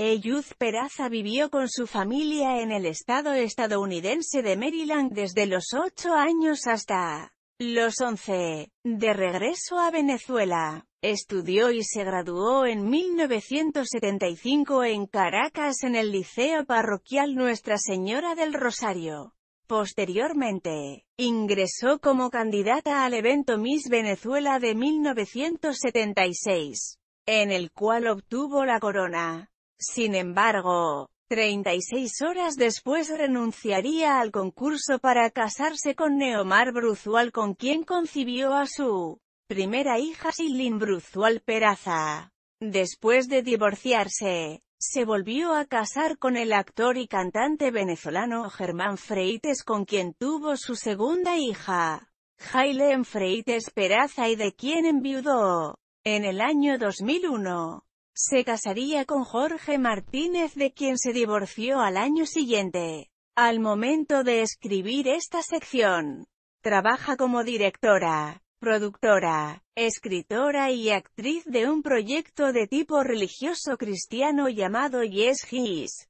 Eyuz Peraza vivió con su familia en el estado estadounidense de Maryland desde los 8 años hasta los 11. De regreso a Venezuela, estudió y se graduó en 1975 en Caracas en el Liceo Parroquial Nuestra Señora del Rosario. Posteriormente, ingresó como candidata al evento Miss Venezuela de 1976, en el cual obtuvo la corona. Sin embargo, 36 horas después renunciaría al concurso para casarse con Neomar Bruzual con quien concibió a su primera hija Silin Bruzual Peraza. Después de divorciarse, se volvió a casar con el actor y cantante venezolano Germán Freites con quien tuvo su segunda hija, Jailen Freites Peraza y de quien enviudó, en el año 2001. Se casaría con Jorge Martínez de quien se divorció al año siguiente. Al momento de escribir esta sección, trabaja como directora, productora, escritora y actriz de un proyecto de tipo religioso cristiano llamado Yes His.